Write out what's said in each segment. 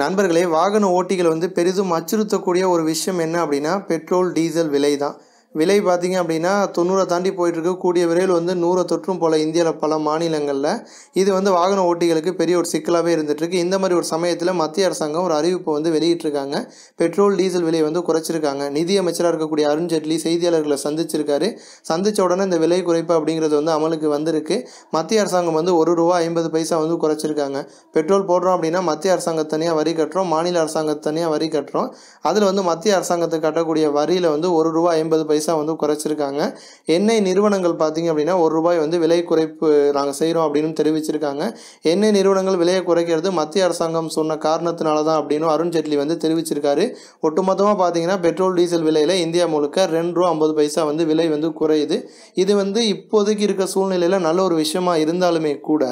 நண்பர்களே வாகன ஓட்டிகள் வந்து பெரிதும் அச்சுறுத்தக்கூடிய ஒரு விஷயம் என்ன அப்படின்னா பெட்ரோல் டீசல் விலை தான் விலை பார்த்திங்க அப்படின்னா தொண்ணூறை தாண்டி போயிட்டுருக்கு கூடிய விரைவில் வந்து நூறை தொற்றும் போல் இந்தியாவில் பல மாநிலங்களில் இது வந்து வாகன ஓட்டிகளுக்கு பெரிய ஒரு சிக்கலாகவே இருந்துகிட்ருக்கு இந்த மாதிரி ஒரு சமயத்தில் மத்திய அரசாங்கம் ஒரு அறிவிப்பை வந்து வெளியிட்டிருக்காங்க பெட்ரோல் டீசல் விலை வந்து குறைச்சிருக்காங்க நிதியமைச்சராக இருக்கக்கூடிய அருண்ஜேட்லி செய்தியாளர்களை சந்திச்சிருக்காரு சந்தித்த உடனே இந்த விலை குறைப்பு அப்படிங்கிறது வந்து அமலுக்கு வந்திருக்கு மத்திய அரசாங்கம் வந்து ஒரு ரூபா ஐம்பது பைசா வந்து குறைச்சிருக்காங்க பெட்ரோல் போடுறோம் அப்படின்னா மத்திய அரசாங்கம் தனியாக வரி கட்டுறோம் மாநில அரசாங்கம் தனியாக வரி கட்டுறோம் அதில் வந்து மத்திய அரசாங்கத்தை கட்டக்கூடிய வரியில் வந்து ஒரு ரூபா ஐம்பது பைசா பைசா வந்து குறைச்சிருக்காங்க எண்ணெய் நிறுவனங்கள் பார்த்திங்க அப்படின்னா ஒரு ரூபாய் வந்து விலை குறைப்பு நாங்கள் செய்கிறோம் அப்படின்னு தெரிவிச்சிருக்காங்க எண்ணெய் நிறுவனங்கள் விலையை குறைக்கிறது மத்திய அரசாங்கம் சொன்ன காரணத்தினால தான் அப்படின்னு அருண் ஜேட்லி வந்து தெரிவிச்சிருக்காரு ஒட்டுமொத்தமாக பார்த்தீங்கன்னா பெட்ரோல் டீசல் விலையில் இந்தியா முழுக்க ரெண்டு ரூபா ஐம்பது பைசா வந்து விலை வந்து குறையுது இது வந்து இப்போதைக்கு இருக்க சூழ்நிலையில் நல்ல ஒரு விஷயமா இருந்தாலுமே கூட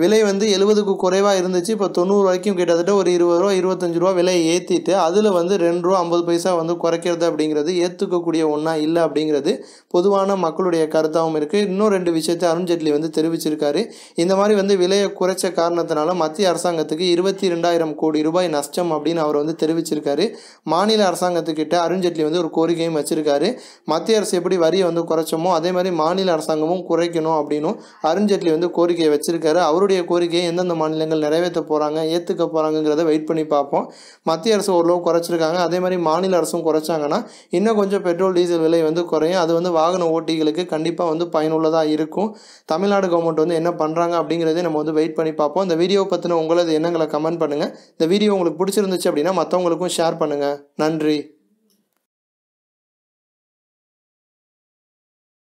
விலை வந்து எழுபதுக்கு குறைவாக இருந்துச்சு இப்போ தொண்ணூறு வரைக்கும் கிட்டத்தட்ட ஒரு இருபது ரூபா இருபத்தஞ்சி ரூபா விலையை ஏற்றிட்டு அதில் வந்து ரெண்டு ரூபா ஐம்பது பைசா வந்து குறைக்கிறது அப்படிங்கிறது ஏற்றுக்கக்கூடிய ஒன்றா இல்லை அப்படிங்கிறது பொதுவான மக்களுடைய கருத்தாகவும் இருக்குது இன்னும் ரெண்டு விஷயத்தை அருண்ஜேட்லி வந்து தெரிவிச்சிருக்காரு இந்த மாதிரி வந்து விலையை குறைச்ச காரணத்தினால மத்திய அரசாங்கத்துக்கு இருபத்தி ரெண்டாயிரம் கோடி ரூபாய் நஷ்டம் அப்படின்னு அவர் வந்து தெரிவிச்சிருக்காரு மாநில அரசாங்கத்துக்கிட்ட அருண்ஜேட்லி வந்து ஒரு கோரிக்கையும் வச்சிருக்காரு மத்திய அரசு எப்படி வரியை வந்து குறைச்சோமோ அதே மாதிரி மாநில அரசாங்கமும் குறைக்கணும் அப்படின்னும் அருண்ஜேட்லி வந்து கோரிக்கையை வச்சிருக்காரு அவரு யாருடைய கோரிக்கையை எந்தெந்த மாநிலங்கள் நிறைவேற்ற போகிறாங்க ஏற்றுக்க போகிறாங்கங்கிறத வெயிட் பண்ணி பார்ப்போம் மத்திய அரசு ஓரளவு குறைச்சிருக்காங்க அதே மாதிரி மாநில அரசும் குறைச்சாங்கன்னா இன்னும் கொஞ்சம் பெட்ரோல் டீசல் விலை வந்து குறையும் அது வந்து வாகன ஓட்டிகளுக்கு கண்டிப்பாக வந்து பயனுள்ளதாக இருக்கும் தமிழ்நாடு கவர்மெண்ட் வந்து என்ன பண்ணுறாங்க அப்படிங்கிறதே நம்ம வந்து வெயிட் பண்ணி பார்ப்போம் இந்த வீடியோ பற்றின உங்களது எண்ணங்களை கமெண்ட் பண்ணுங்கள் இந்த வீடியோ உங்களுக்கு பிடிச்சிருந்துச்சு அப்படின்னா மற்றவங்களுக்கும் ஷேர் பண்ணுங்கள் நன்றி